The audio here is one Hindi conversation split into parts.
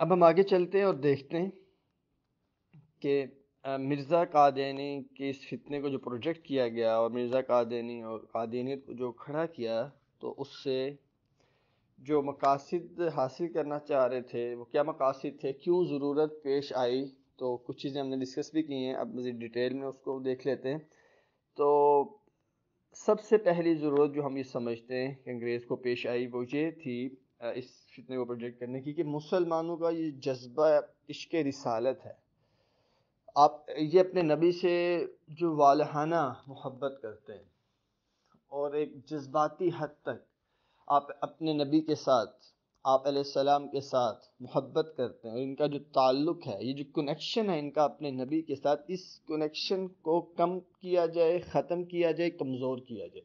अब हम आगे चलते हैं और देखते हैं कि मिर्ज़ा कादेनी के इस फितने को जो प्रोजेक्ट किया गया और मिर्ज़ा कादेनी और कादेनी को जो खड़ा किया तो उससे जो मकासद हासिल करना चाह रहे थे वो क्या मकासद थे क्यों ज़रूरत पेश आई तो कुछ चीज़ें हमने डिस्कस भी की हैं अब मज़ीद डिटेल में उसको देख लेते हैं तो सबसे पहली ज़रूरत जो हम ये समझते हैं कि अंग्रेज़ को पेश आई वो ये थी इस फितने को प्रोजेक्ट करने की कि मुसलमानों का ये जज्बा इश्क रिसालत है आप ये अपने नबी से जो वालहाना मोहब्बत करते हैं और एक जज्बाती हद तक आप अपने नबी के साथ आप सलाम के साथ मोहब्बत करते हैं और इनका जो ताल्लुक है ये जो कनेक्शन है इनका अपने नबी के साथ इस कनेक्शन को कम किया जाए ख़त्म किया जाए कमज़ोर किया जाए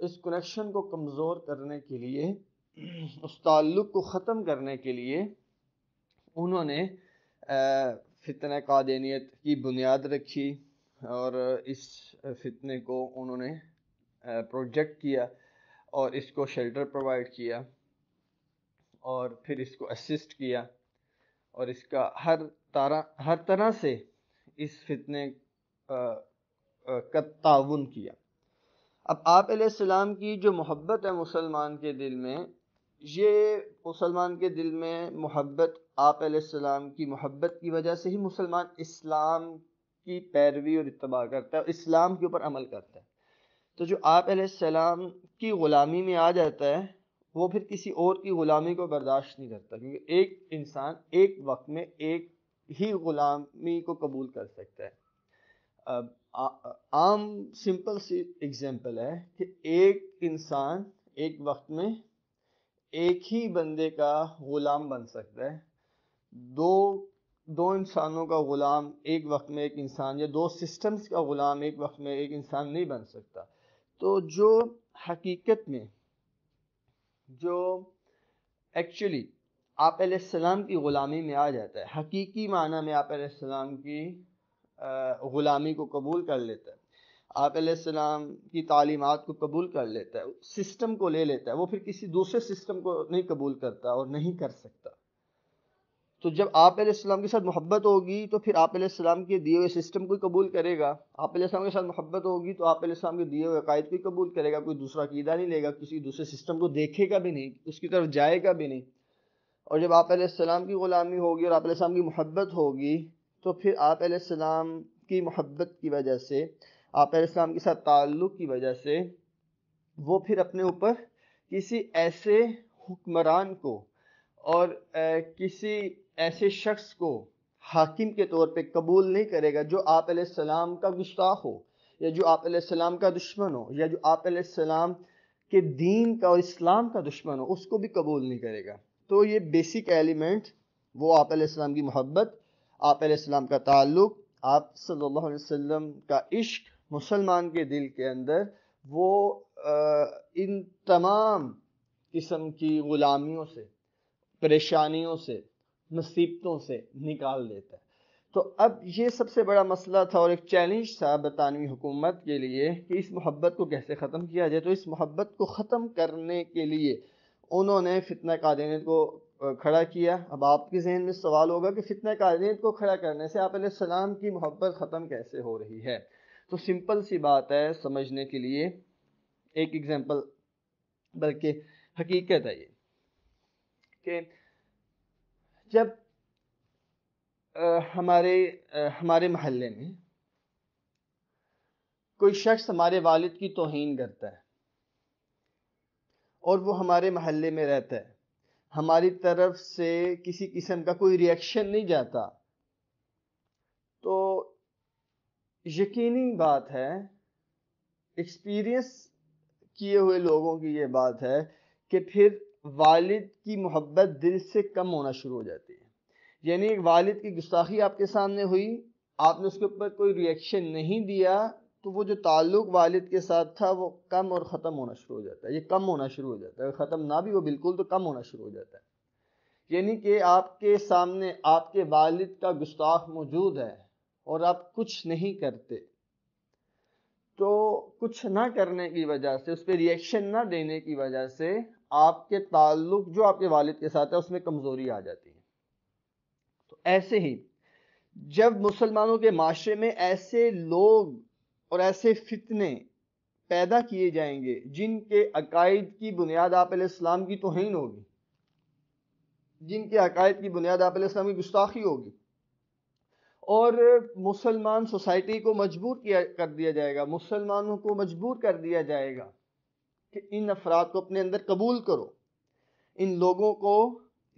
तो इस कनेक्शन को कमज़ोर करने के लिए उस ताल्लुक़ को ख़त्म करने के लिए उन्होंने फितन कादनीत की बुनियाद रखी और इस फितने को उन्होंने प्रोजेक्ट किया और इसको शेल्टर प्रोवाइड किया और फिर इसको असिस्ट किया और इसका हर तरह हर तरह से इस फितने का ताउन किया अब आप सलाम की जो मोहब्बत है मुसलमान के दिल में ये मुसलमान के दिल में मोहब्बत आप सलाम की मोहब्बत की वजह से ही मुसलमान इस्लाम की पैरवी और इतबा करता है इस्लाम के ऊपर अमल करता है तो जो आप सलाम की ग़ुलामी में आ जाता है वो फिर किसी और की ग़ुलामी को बर्दाश्त नहीं करता क्योंकि एक इंसान एक वक्त में एक ही ग़ुलामी को कबूल कर सकता है अब आ, आम सिंपल सी एग्जांपल है कि एक इंसान एक वक्त में एक ही बंदे का ग़ुलाम बन सकता है दो दो इंसानों का ग़ुलाम एक वक्त में एक इंसान या दो सिस्टम्स का ग़ुलाम एक वक्त में एक इंसान नहीं बन सकता तो जो हकीकत में जो एक्चुअली आप सलाम की ग़ुलामी में आ जाता है हकीकी माना में आप सलाम की ग़ुलामी को कबूल कर लेता है आप सलाम की तालीमत को कबूल कर लेता है सिस्टम को ले लेता है वो फिर किसी दूसरे सिस्टम को नहीं कबूल करता और नहीं कर सकता तो जब आप सलाम के साथ मोहब्बत होगी तो फिर आप सलाम के दिए हुए सिस्टम को कबूल करेगा आप सलाम के साथ मोहब्बत होगी तो आप सलाम के दिए हुए अकायद को कबूल करेगा कोई दूसरा क़ीदा नहीं लेगा किसी दूसरे सिस्टम को देखेगा भी नहीं उसकी तरफ जाएगा भी नहीं और जब आप सलाम की ग़ुलामी होगी और आप की मोहब्बत होगी तो फिर आप सलाम की मोहब्बत की वजह से आप इस्लाम के साथ ताल्लुक़ की वजह से वो फिर अपने ऊपर किसी ऐसे हुक्मरान को और ए, किसी ऐसे शख्स को हाकिम के तौर पे कबूल नहीं करेगा जो आप सलाम का गुस्ताख हो या जो आप सलाम का दुश्मन हो या जो आप सलाम के दीन का और इस्लाम का दुश्मन हो उसको भी कबूल नहीं करेगा तो ये बेसिक एलिमेंट वो आप सलाम की मोहब्बत आप सलाम का ताल्लुक़ आप सल्लल्लाहु अलैहि वसल्लम का इश्क मुसलमान के दिल के अंदर वो इन तमाम किस्म की ग़ुलामियों से परेशानियों से मुसीबतों से निकाल देता है तो अब ये सबसे बड़ा मसला था और एक चैलेंज था बरतानवी हुकूमत के लिए कि इस मोहब्बत को कैसे ख़त्म किया जाए तो इस मोहब्बत को ख़त्म करने के लिए उन्होंने फितना कादिनियत को खड़ा किया अब आपके जहन में सवाल होगा कि फितना कादिनियत को खड़ा करने से आप सलाम की मोहब्बत ख़त्म कैसे हो रही है तो सिंपल सी बात है समझने के लिए एक एग्जाम्पल बल्कि हकीकत है ये कि जब आ, हमारे आ, हमारे महल्ले में कोई शख्स हमारे वालिद की तोहन करता है और वो हमारे महल्ले में रहता है हमारी तरफ से किसी किस्म का कोई रिएक्शन नहीं जाता यकीनी बात है एक्सपीरियंस किए हुए लोगों की ये बात है कि फिर वालिद की मोहब्बत दिल से कम होना शुरू हो जाती है यानी एक वालिद की गुस्ताखी आपके सामने हुई आपने उसके ऊपर कोई रिएक्शन नहीं दिया तो वो जो ताल्लुक़ वालिद के साथ था वो कम और ख़त्म होना शुरू हो जाता है ये कम होना शुरू हो जाता है ख़त्म ना भी वो बिल्कुल तो कम होना शुरू हो जाता है यानी कि आपके सामने आपके वालिद का गुस्ताख मौजूद है और आप कुछ नहीं करते तो कुछ ना करने की वजह से उस पर रिएक्शन ना देने की वजह से आपके ताल्लुक जो आपके वालिद के साथ है उसमें कमज़ोरी आ जाती है तो ऐसे ही जब मुसलमानों के माशरे में ऐसे लोग और ऐसे फितने पैदा किए जाएंगे जिनके अकायद की बुनियाद आप इस्लाम की तोहन होगी जिनके अकायद की बुनियाद आप इस्लाम की गुस्ताखी होगी और मुसलमान सोसाइटी को मजबूर किया कर दिया जाएगा मुसलमानों को मजबूर कर दिया जाएगा कि इन अफराद को अपने अंदर कबूल करो इन लोगों को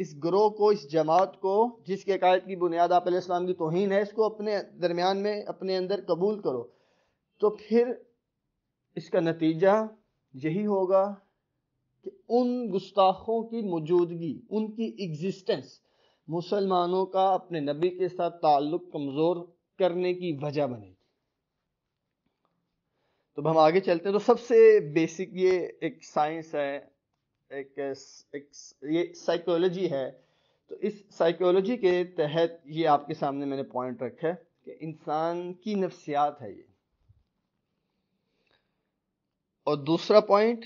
इस ग्रोह को इस जमात को जिसके अकायद की बुनियाद आप इस्लाम की तोहन है इसको अपने दरमियान में अपने अंदर कबूल करो तो फिर इसका नतीजा यही होगा कि उन गुस्ताखों की मौजूदगी उनकी एग्जिस्टेंस मुसलमानों का अपने नबी के साथ ताल्लुक़ कमज़ोर करने की वजह बनेगी तो हम आगे चलते हैं तो सबसे बेसिक ये एक साइंस है एक, एक ये साइकोलॉजी है तो इस साइकोलॉजी के तहत ये आपके सामने मैंने पॉइंट रखा है कि इंसान की नफ्सियात है ये और दूसरा पॉइंट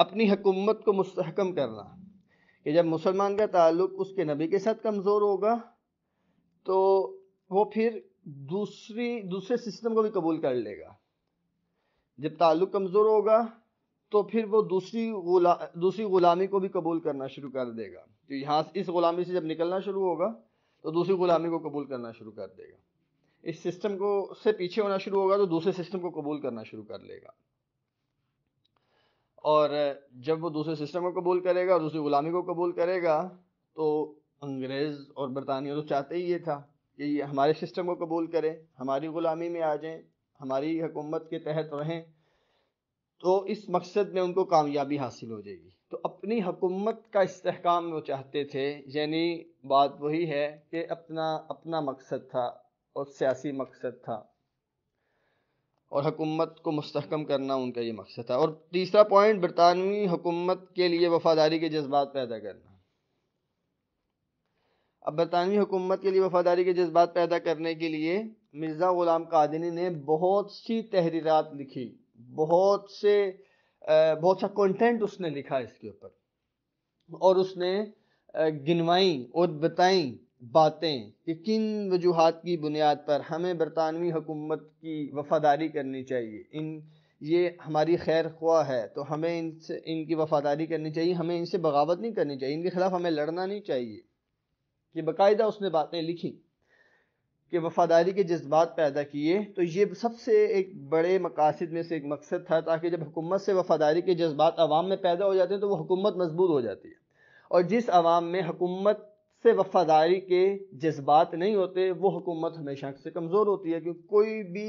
अपनी हुकूमत को मुस्तहकम करना कि जब मुसलमान का ताल्लुक उसके नबी के साथ कमज़ोर होगा तो वो फिर दूसरी दूसरे सिस्टम को भी कबूल कर लेगा जब ताल्लुक कमज़ोर होगा तो फिर वो दूसरी गुला दूसरी ग़ुलामी को भी कबूल करना शुरू कर देगा तो यहाँ इस ग़ुलामी से जब निकलना शुरू होगा तो दूसरी ग़ुलामी को कबूल करना शुरू कर देगा इस सिस्टम को से पीछे होना शुरू होगा तो दूसरे सिस्टम को कबूल करना शुरू कर लेगा और जब वो दूसरे सिस्टम को कबूल करेगा और दूसरी ग़ुलामी को कबूल करेगा तो अंग्रेज़ और बरतानिया तो चाहते ही ये था कि ये हमारे सिस्टम को कबूल करें हमारी ग़ुलामी में आ जाएं हमारी हुकूमत के तहत रहें तो इस मकसद में उनको कामयाबी हासिल हो जाएगी तो अपनी हुकूमत का इस्तेकाम वो चाहते थे यानी बात वही है कि अपना अपना मकसद था और सियासी मकसद था और हकूमत को मस्तकम करना उनका ये मकसद था और तीसरा पॉइंट बरतानवी हुकूमत के लिए वफादारी के जज्बात पैदा करना अब बरतानवी हुकूमत के लिए वफादारी के जज्बात पैदा करने के लिए मिर्ज़ा ग़ुलाम कादिनी ने बहुत सी तहरीरत लिखी बहुत से बहुत सा कंटेंट उसने लिखा इसके ऊपर और उसने गिनवाई और बताई बातें कि किन वजूहत की बुनियाद पर हमें बरतानवी हुकूमत की वफ़ादारी करनी चाहिए इन ये हमारी खैर ख्वाह है तो हमें इनसे इनकी वफ़ादारी करनी चाहिए हमें इनसे बगावत नहीं करनी चाहिए इनके ख़िलाफ़ हमें लड़ना नहीं चाहिए ये बाकायदा उसने बातें लिखी कि वफ़ादारी के जज्बात पैदा किए तो ये सबसे एक बड़े मकासद में से एक मकसद था ताकि जब हुकूमत से वफ़ादारी के जज्बात आवाम में पैदा हो जाते हैं तो वह हुकूमत मजबूत हो जाती है और जिस आवाम में हुकूमत से वफादारी के जज्बात नहीं होते वो हुकूमत हमेशा से कमज़ोर होती है क्योंकि कोई भी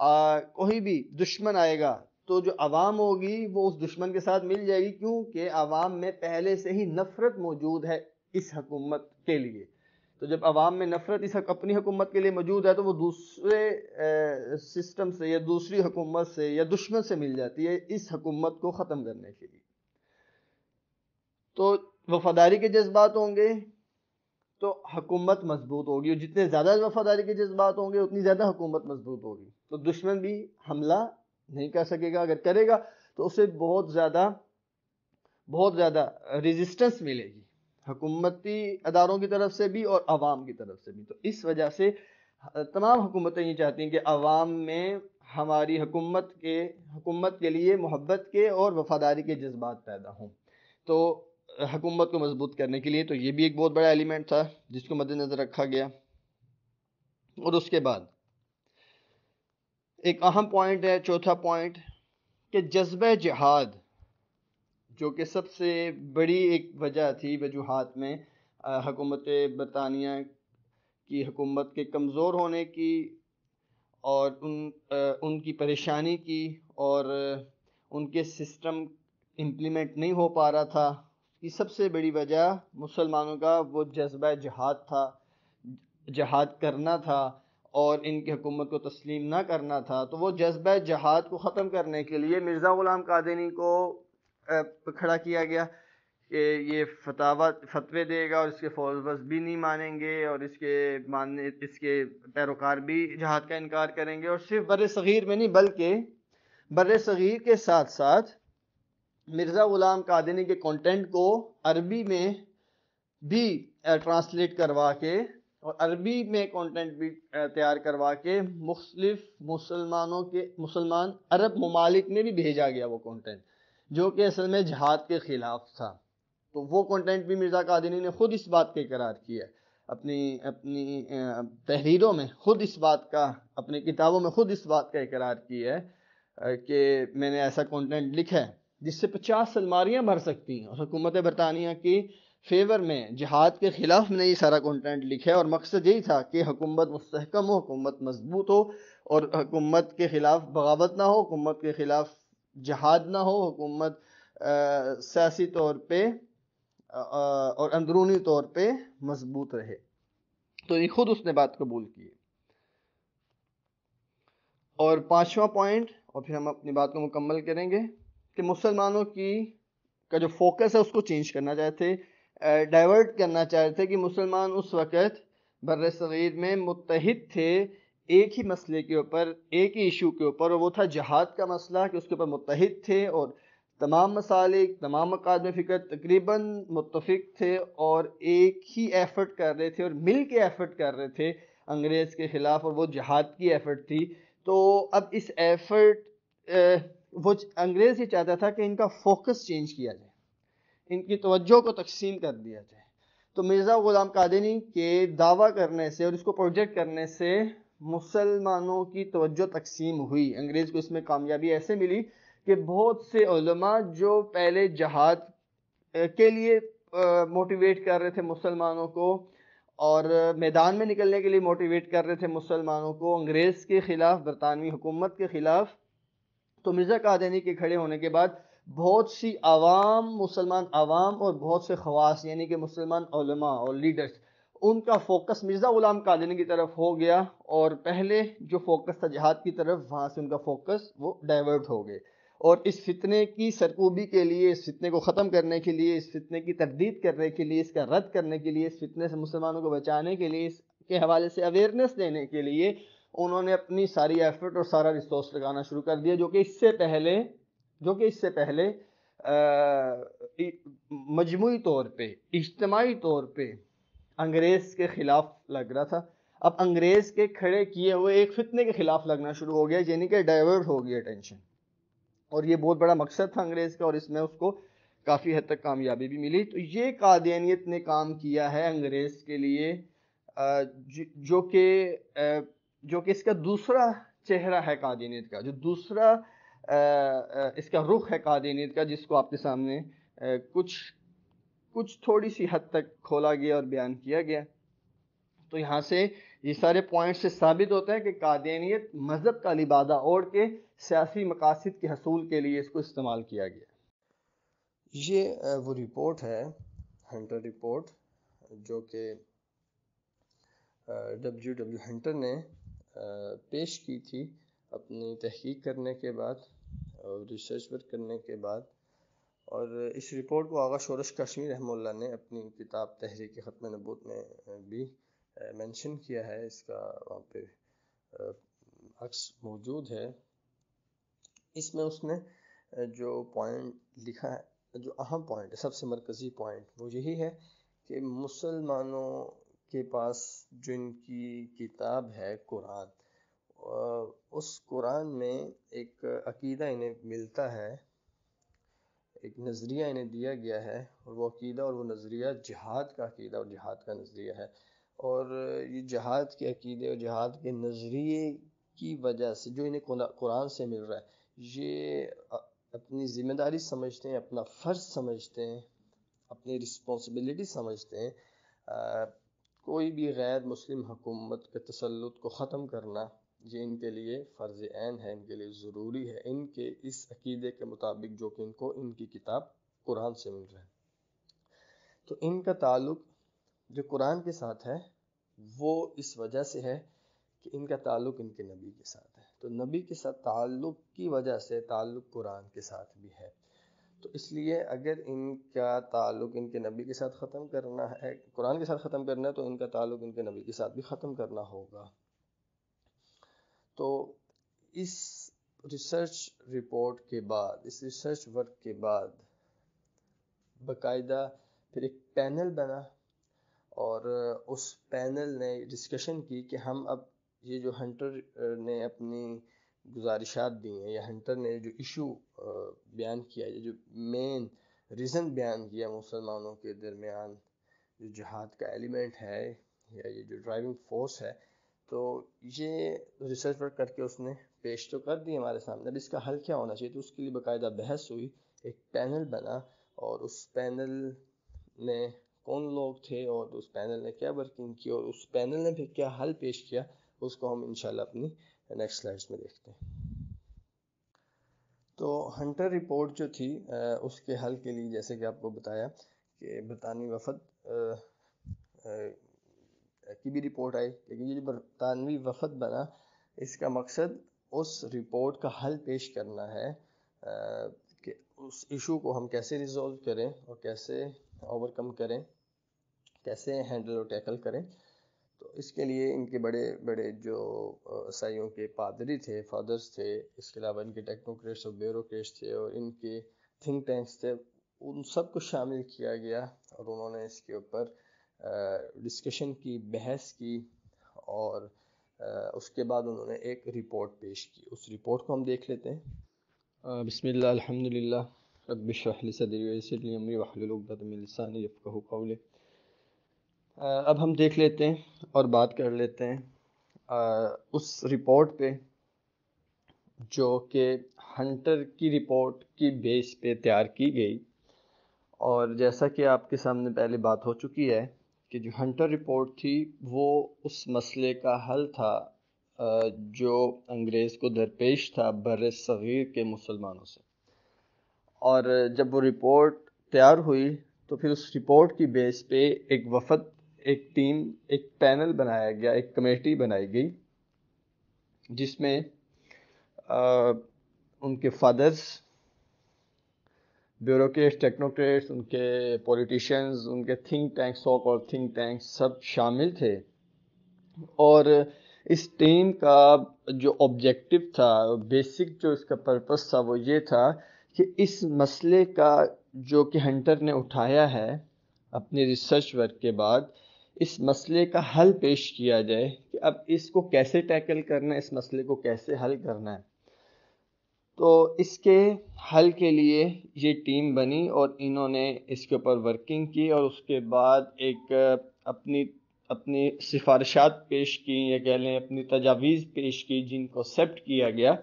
आ, कोई भी दुश्मन आएगा तो जो आवाम होगी वो उस दुश्मन के साथ मिल जाएगी क्योंकि आवाम में पहले से ही नफ़रत मौजूद है इस हकूमत के लिए तो जब आवाम में नफ़रत इस हक, अपनी हुकूमत के लिए मौजूद है तो वो दूसरे सिस्टम से या दूसरी हुकूमत से या दुश्मन से मिल जाती है इस हकूमत को ख़त्म करने के लिए तो वफादारी के जज्बात होंगे तो हुकूमत मजबूत होगी और जितने ज़्यादा वफादारी के जज्बात होंगे उतनी ज़्यादा हुकूमत मजबूत होगी तो दुश्मन भी हमला नहीं कर सकेगा अगर करेगा तो उसे बहुत ज़्यादा बहुत ज़्यादा रेजिस्टेंस मिलेगी हकूमती अदारों की तरफ से भी और आवाम की तरफ से भी तो इस वजह से तमाम हुकूमतें ये चाहती हैं कि आवाम में हमारी हुकूमत के हुकूमत के लिए मोहब्बत के और वफादारी के जज्बात पैदा हों तो हकूमत को मजबूत करने के लिए तो ये भी एक बहुत बड़ा एलिमेंट था जिसको मद्देनज़र रखा गया और उसके बाद एक अहम पॉइंट है चौथा पॉइंट कि जज्ब जहाद जो कि सबसे बड़ी एक वजह थी वजूहत में हकूमत बरतानिया की हकूमत के कमज़ोर होने की और उन आ, उनकी परेशानी की और उनके सिस्टम इम्प्लीमेंट नहीं हो पा रहा था की सबसे बड़ी वजह मुसलमानों का वो जज्बा जहाद था जहाद करना था और इनकी हुकूमत को तस्लीम ना करना था तो वो जज्बा जहाद को ख़त्म करने के लिए मिर्ज़ा ग़ुलाम कादिनी को खड़ा किया गया कि ये फतावा फतवे देगा और इसके फौजबस भी नहीं मानेंगे और इसके मानने इसके पैरोकार भी जहाद का इनकार करेंगे और सिर्फ बर सग़ीर में नहीं बल्कि बर सग़ीर के साथ साथ मिर्ज़ा ग़ुलाम कादनी के कंटेंट को अरबी में भी ट्रांसलेट करवा के और अरबी में कंटेंट भी तैयार करवा के मुख्तलिफ मुसलमानों के मुसलमान अरब ममालिक में भी भेजा गया वो कंटेंट जो कि असल में जहाद के ख़िलाफ़ था तो वो कंटेंट भी मिर्ज़ा कादनी ने ख़ुद इस बात का इकरार किया अपनी अपनी तहरीरों में ख़ुद इस बात का अपनी किताबों में ख़ुद इस बात का इकरार किया है कि मैंने ऐसा कंटेंट लिखा है जिससे पचास अलमारियाँ भर सकती हैं और हुकूमत बरतानिया की फेवर में जहाद के ख़िलाफ़ ने ये सारा कंटेंट लिखा है और मकसद यही था कि हुकूमत मस्तकम हो हुकूमत मजबूत हो और हुकूमत के ख़िलाफ़ बगावत ना हो हुकूमत के ख़िलाफ़ जहाद ना हो हुकूमत सियासी तौर पर और अंदरूनी तौर पर मजबूत रहे तो ये खुद उसने बात कबूल की और पाँचवा पॉइंट और फिर हम अपनी बात को मुकम्मल करेंगे कि मुसलमानों की का जो फोकस है उसको चेंज करना चाहते थे डाइवर्ट करना चाहते थे कि मुसलमान उस वक़्त बर सग़ीर में मुतहद थे एक ही मसले के ऊपर एक ही इशू के ऊपर और वो था जहाद का मसला कि उसके ऊपर मुतहद थे और तमाम मसाले तमाम में फ़िक्र तकरीबन मुतफिक थे और एक ही एफर्ट कर रहे थे और मिल के एफर्ट कर रहे थे अंग्रेज़ के ख़िलाफ़ और वो जहाद की एफर्ट थी तो अब इस एफर्ट वो अंग्रेज़ ये चाहता था कि इनका फोकस चेंज किया जाए इनकी तवज्जो को तकसीम कर दिया जाए तो मिर्ज़ा ग़ुलाम कादिनी के दावा करने से और इसको प्रोजेक्ट करने से मुसलमानों की तवज्जो तकसीम हुई अंग्रेज़ को इसमें कामयाबी ऐसे मिली कि बहुत से जो पहले जहाद के लिए मोटिवेट कर रहे थे मुसलमानों को और मैदान में निकलने के लिए मोटिवेट कर रहे थे मुसलमानों को अंग्रेज़ के ख़िलाफ़ बरतानवी हुकूमत के ख़िलाफ़ तो मिर्ज़ा कादनी के खड़े होने के बाद बहुत सी आवाम मुसलमान आवाम और बहुत से खवास यानी कि मुसलमान और लीडर्स उनका फोकस मिर्ज़ा ग़ुलाम कादनी की तरफ हो गया और पहले जो फोकस था जहाद की तरफ वहाँ से उनका फोकस वो डाइवर्ट हो गए और इस फितने की सरकूबी के लिए इस फितने को ख़त्म करने के लिए इस फितने की तरदीद करने के लिए इसका रद्द करने के लिए इस फितने से मुसलमानों को बचाने के लिए इसके हवाले से अवेयरनेस देने के लिए उन्होंने अपनी सारी एफर्ट और सारा रिसोर्स लगाना शुरू कर दिया जो कि इससे पहले जो कि इससे पहले मजमू तौर पर इज्तमाही तौर पर अंग्रेज़ के ख़िलाफ़ लग रहा था अब अंग्रेज़ के खड़े किए हुए एक फितने के ख़िलाफ़ लगना शुरू हो गया यानी कि डाइवर्ट हो गया टेंशन और ये बहुत बड़ा मकसद था अंग्रेज़ का और इसमें उसको काफ़ी हद तक कामयाबी भी मिली तो ये कादियानियत ने काम किया है अंग्रेज़ के लिए जो कि जो कि इसका दूसरा चेहरा है कादीनीत का जो दूसरा आ, आ, इसका रुख है कादीनीत का जिसको आपके सामने आ, कुछ कुछ थोड़ी सी हद तक खोला गया और बयान किया गया तो यहाँ से ये सारे पॉइंट से साबित होता है कि कादीनीत मज़हब का लिबादा ओढ़ के सियासी मकासद के हसूल के लिए इसको इस्तेमाल किया गया ये वो रिपोर्ट है हंटर रिपोर्ट जो कि डब्ल्यू डब्ल्यू हंटर ने पेश की थी अपनी तहकीक करने के बाद और रिसर्च वर्क करने के बाद और इस रिपोर्ट को आगा शोरश कश्मीर रहमल्ला ने अपनी किताब तहरीक ख़त्म नबूत में भी मेंशन किया है इसका वहाँ पे अक्स मौजूद है इसमें उसने जो पॉइंट लिखा है जो अहम पॉइंट है सबसे मरकज़ी पॉइंट वो यही है कि मुसलमानों के पास जो इनकी किताब है कुरान उस कुरान में एक अकीदा इन्हें मिलता है एक नज़रिया इन्हें दिया गया है और वो अकीदा और वो नज़रिया जहाद का अकीदा और जहाद का नज़रिया है और ये जहाद के अकीदे और जहाद के नज़रिए की वजह से जो इन्हें कुरान से मिल रहा है ये अपनी ज़िम्मेदारी समझते हैं अपना फ़र्ज समझते हैं अपनी रिस्पॉन्सिबिलिटी समझते हैं कोई भी गैर मुस्लिम हकूमत के तसलुत को ख़त्म करना ये इनके लिए फ़र्ज़ ऐन है इनके लिए ज़रूरी है इनके इस अकीदे के मुताबिक जो कि इनको इनकी किताब कुरान से मिल रहा है तो इनका ताल्लुक जो कुरान के साथ है वो इस वजह से है कि इनका ताल्लुक इनके नबी के साथ है तो नबी के साथ ताल्लुक की वजह से ताल्लुक कुरान के साथ भी है तो इसलिए अगर इनका ताल्लुक इनके नबी के साथ ख़त्म करना है कुरान के साथ ख़त्म करना है तो इनका ताल्लुक इनके नबी के साथ भी ख़त्म करना होगा तो इस रिसर्च रिपोर्ट के बाद इस रिसर्च वर्क के बाद बकायदा फिर एक पैनल बना और उस पैनल ने डिस्कशन की कि हम अब ये जो हंटर ने अपनी गुजारिशात दी हैं या हंटर ने जो इशू बयान किया या जो मेन रीज़न बयान किया मुसलमानों के दरमियान जो जहाद का एलिमेंट है या ये जो ड्राइविंग फोर्स है तो ये रिसर्च वर्क करके उसने पेश तो कर दी हमारे सामने अब इसका हल क्या होना चाहिए तो उसके लिए बाकायदा बहस हुई एक पैनल बना और उस पैनल में कौन लोग थे और उस पैनल ने क्या वर्किंग की और उस पैनल ने फिर क्या हल पेश किया उसको हम इंशाल्लाह अपनी नेक्स्ट स्लाइड्स में देखते हैं तो हंटर रिपोर्ट जो थी उसके हल के लिए जैसे कि आपको बताया कि बरतानवी वफद की भी रिपोर्ट आई लेकिन ये जो बरतानवी वफद बना इसका मकसद उस रिपोर्ट का हल पेश करना है कि उस इशू को हम कैसे रिजॉल्व करें और कैसे ओवरकम करें कैसे हैंडल और टैकल करें इसके लिए इनके बड़े बड़े जो ईसाइयों के पादरी थे फादर्स थे इसके अलावा इनके टेक्नोक्रेट्स और ब्यूरोक्रेट्स थे और इनके थिंक टैंक्स थे उन सब को शामिल किया गया और उन्होंने इसके ऊपर डिस्कशन की बहस की और आ, उसके बाद उन्होंने एक रिपोर्ट पेश की उस रिपोर्ट को हम देख लेते हैं बसमिल्ल अलहमदिल्ला सदरी वसली अमरी यफ़ कहू अब हम देख लेते हैं और बात कर लेते हैं उस रिपोर्ट पे जो कि हंटर की रिपोर्ट की बेस पे तैयार की गई और जैसा कि आपके सामने पहले बात हो चुकी है कि जो हंटर रिपोर्ट थी वो उस मसले का हल था जो अंग्रेज़ को दरपेश था बर सग़ीर के मुसलमानों से और जब वो रिपोर्ट तैयार हुई तो फिर उस रिपोर्ट की बेस पे एक वफद एक टीम एक पैनल बनाया गया एक कमेटी बनाई गई जिसमें आ, उनके फादर्स ब्यूरोट्स टेक्नोक्रेट्स उनके पॉलिटिशियंस उनके थिंक टैंक सॉक और थिंक टैंक सब शामिल थे और इस टीम का जो ऑब्जेक्टिव था बेसिक जो इसका पर्पस था वो ये था कि इस मसले का जो कि हंटर ने उठाया है अपने रिसर्च वर्क के बाद इस मसले का हल पेश किया जाए कि अब इसको कैसे टैकल करना है इस मसले को कैसे हल करना है तो इसके हल के लिए ये टीम बनी और इन्होंने इसके ऊपर वर्किंग की और उसके बाद एक अपनी अपनी सिफारिशात पेश की या कह लें अपनी तजावीज़ पेश की जिनको एक्सेप्ट किया गया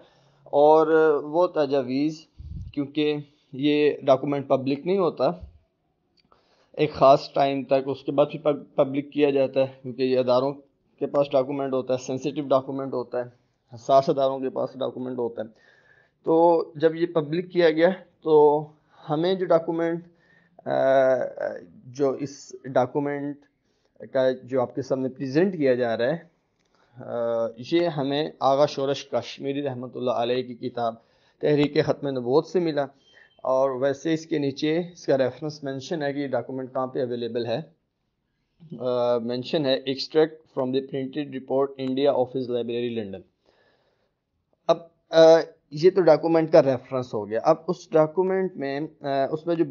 और वो तजावीज़ क्योंकि ये डॉक्यूमेंट पब्लिक नहीं होता एक ख़ास टाइम तक उसके बाद फिर पब्लिक किया जाता है क्योंकि ये अदारों के पास डॉक्यूमेंट होता है सेंसिटिव डॉक्यूमेंट होता है हसास अदारों के पास डॉक्यूमेंट होता है तो जब ये पब्लिक किया गया तो हमें जो डॉक्यूमेंट जो इस डॉक्यूमेंट का जो आपके सामने प्रेजेंट किया जा रहा है ये हमें आगा शोरश कश्मीरी रहमत की किताब तहरीक ख़त्म नबोत से मिला और वैसे इसके नीचे इसका रेफरेंस मेंशन है कि डॉक्यूमेंट कहाँ पे अवेलेबल है मेंशन uh, है extract from the printed report India Office Library London अब uh, ये तो डॉक्यूमेंट का रेफरेंस हो गया अब उस डॉक्यूमेंट में uh, उसमें जो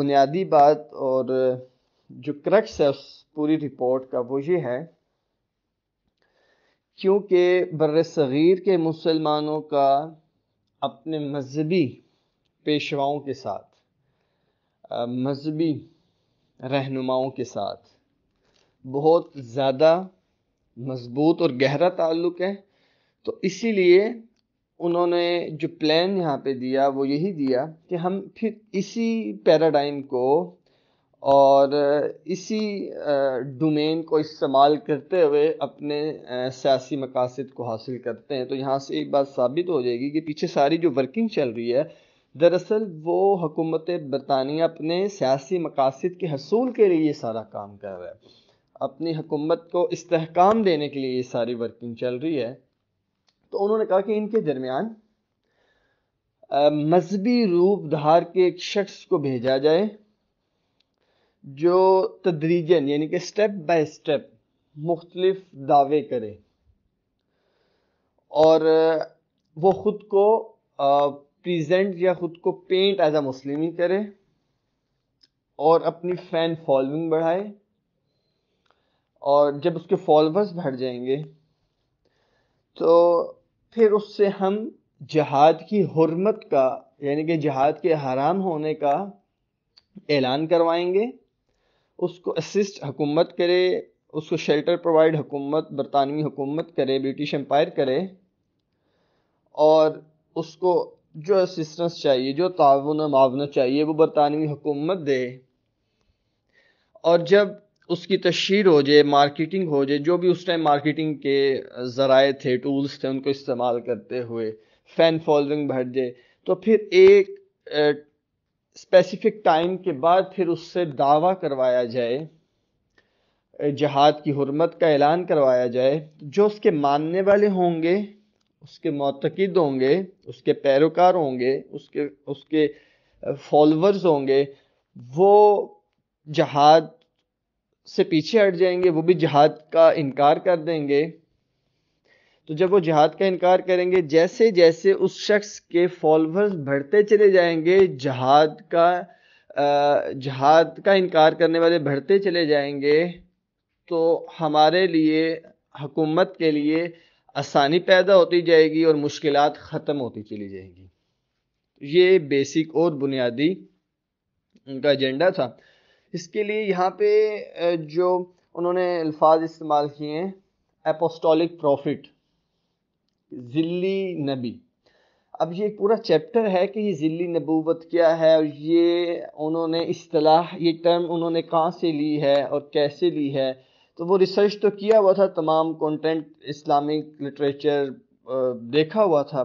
बुनियादी बात और जो क्रक्स है उस पूरी रिपोर्ट का वो ये है क्योंकि बर सग़ीर के मुसलमानों का अपने मजहबी पेशवाओं के साथ मजहबी रहनुमाओं के साथ बहुत ज़्यादा मजबूत और गहरा ताल्लुक़ है तो इसीलिए उन्होंने जो प्लान यहाँ पे दिया वो यही दिया कि हम फिर इसी पैराडाइम को और इसी डोमेन को इस्तेमाल करते हुए अपने सियासी मकासद को हासिल करते हैं तो यहाँ से एक बात साबित हो जाएगी कि पीछे सारी जो वर्किंग चल रही है दरअसल वो हुकूमत बरतानिया अपने सियासी मकासद के हसूल के लिए ये सारा काम कर रहा है अपनी हुकूमत को इसकाम देने के लिए ये सारी वर्किंग चल रही है तो उन्होंने कहा कि इनके दरमियान मजहबी रूप धार के एक शख्स को भेजा जाए जो तदरीजन यानी कि स्टेप बाय स्टेप मुख्तलिफ दावे करे और वो ख़ुद को प्रेजेंट या खुद को पेंट एज अ मुस्लिम ही करे और अपनी फैन फॉलोइंग बढ़ाए और जब उसके फॉलोअर्स बढ़ जाएंगे तो फिर उससे हम जहाद की हरमत का यानी कि जहाद के हराम होने का ऐलान करवाएंगे उसको असिस्ट हुकूमत करे उसको शेल्टर प्रोवाइड हुकूमत बरतानवी हुकूमत करे ब्रिटिश एम्पायर करे और उसको जो असिस्टेंस चाहिए जो ताउन मावना चाहिए वो बरतानवी हुकूमत दे और जब उसकी तशहर हो जाए मार्केटिंग हो जाए जो भी उस टाइम मार्केटिंग के ज़राए थे टूल्स थे उनको इस्तेमाल करते हुए फ़ैन फॉलोइंग बढ़ जाए तो फिर एक स्पेसिफिक टाइम के बाद फिर उससे दावा करवाया जाए जहाद की हरमत का ऐलान करवाया जाए जो उसके मानने वाले होंगे उसके मतकद होंगे उसके पैरोकार होंगे उसके उसके फॉलोअर्स होंगे वो जहाद से पीछे हट जाएंगे वो भी जहाद का इनकार कर देंगे तो जब वो जहाद का इनकार करेंगे जैसे जैसे उस शख्स के फॉलोअर्स बढ़ते चले जाएंगे जहाद का जहाद का इनकार करने वाले बढ़ते चले जाएंगे तो हमारे लिए हुकूमत के लिए आसानी पैदा होती जाएगी और मुश्किल ख़त्म होती चली जाएगी तो ये बेसिक और बुनियादी उनका एजेंडा था इसके लिए यहाँ पे जो उन्होंने अल्फाज इस्तेमाल किए हैं एपोस्टोलिक प्रॉफिट जिली नबी अब ये पूरा चैप्टर है कि ये ज़िली नबूवत क्या है और ये उन्होंने असलाह ये टर्म उन्होंने कहाँ से ली है और कैसे ली है तो वो रिसर्च तो किया हुआ था तमाम कंटेंट इस्लामिक लिटरेचर देखा हुआ था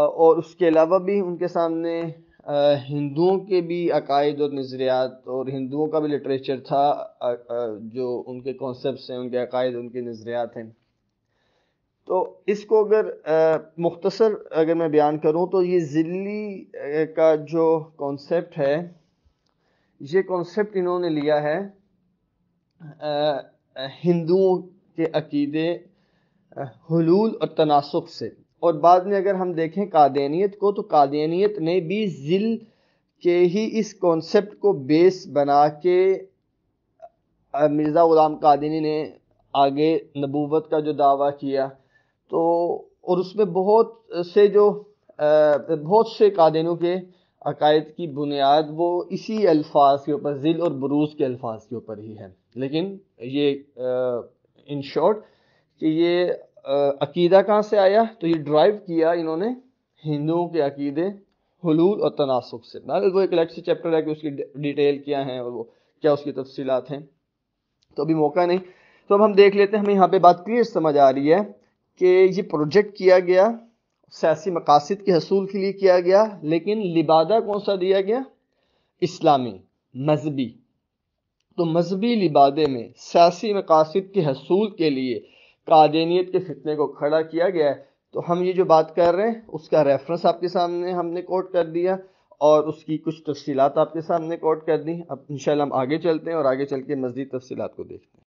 और उसके अलावा भी उनके सामने हिंदुओं के भी अकायद और नज़रियात और हिंदुओं का भी लिटरेचर था जो उनके कॉन्सेप्ट हैं उनके अकायद उनके नज़रियात हैं तो इसको अगर मुख्तसर अगर मैं बयान करूं तो ये जिल्ली का जो कॉन्सेप्ट है ये कॉन्सेप्ट इन्होंने लिया है हिंदुओं के अकीदे हलूल और तनासुक से और बाद में अगर हम देखें कादेनीत को तो कादेनीत ने भी जिल के ही इस कॉन्सेप्ट को बेस बना के मिर्ज़ा ग़ुलाम कादिनी ने आगे नबूवत का जो दावा किया तो और उसमें बहुत से जो बहुत से कादेनों के अकायद की बुनियाद वो इसी अल्फाज के ऊपर जिल और बरूस के अल्फाज के ऊपर ही है लेकिन ये इन शॉर्ट कि ये अकीदा कहाँ से आया तो ये ड्राइव किया इन्होंने हिंदुओं के अकीदे हलूल और तनासुब से ना वो एक अलग से चैप्टर है कि उसकी डिटेल क्या है और वो क्या उसकी तफसीत हैं तो अभी मौका नहीं तो अब हम देख लेते हैं हमें यहाँ पे बात क्लियर समझ आ रही है कि ये प्रोजेक्ट किया गया सियासी मकासद के हसूल के लिए किया गया लेकिन लिबादा कौन सा दिया गया इस्लामी मजहबी तो मजहबी लिबादे में सियासी मकासद के हसूल के लिए कादेनीत के फितने को खड़ा किया गया है तो हम ये जो बात कर रहे हैं उसका रेफरेंस आपके सामने हमने कोट कर दिया और उसकी कुछ तफसीत आपके सामने कोट कर दी अब इन हम आगे चलते हैं और आगे चल के मजदीद तफसीत को देखते हैं